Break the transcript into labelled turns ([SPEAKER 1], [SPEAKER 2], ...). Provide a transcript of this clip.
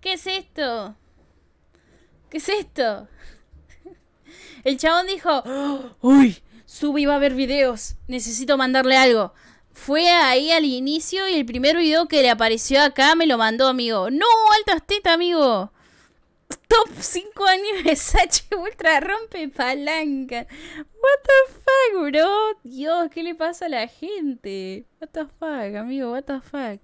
[SPEAKER 1] ¿Qué es esto? ¿Qué es esto? El chabón dijo, uy, y va a ver videos, necesito mandarle algo. Fue ahí al inicio y el primer video que le apareció acá me lo mandó, amigo. No, altas teta, amigo.
[SPEAKER 2] Top 5 años
[SPEAKER 1] h Ultra
[SPEAKER 2] rompe palanca. What the fuck, bro. Dios, ¿qué le pasa a la gente? What the fuck, amigo, what the fuck.